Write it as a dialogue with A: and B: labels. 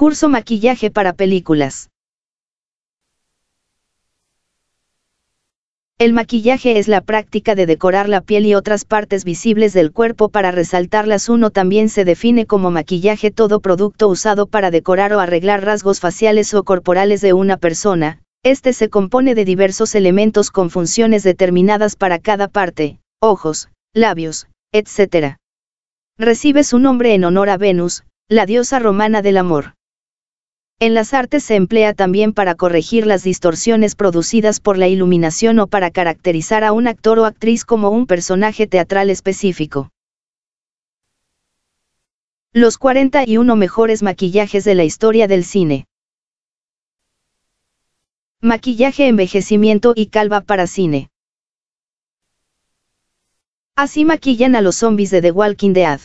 A: Curso Maquillaje para Películas. El maquillaje es la práctica de decorar la piel y otras partes visibles del cuerpo para resaltarlas. Uno también se define como maquillaje todo producto usado para decorar o arreglar rasgos faciales o corporales de una persona. Este se compone de diversos elementos con funciones determinadas para cada parte, ojos, labios, etc. Recibe su nombre en honor a Venus, la diosa romana del amor. En las artes se emplea también para corregir las distorsiones producidas por la iluminación o para caracterizar a un actor o actriz como un personaje teatral específico. Los 41 mejores maquillajes de la historia del cine. Maquillaje envejecimiento y calva para cine. Así maquillan a los zombies de The Walking Dead.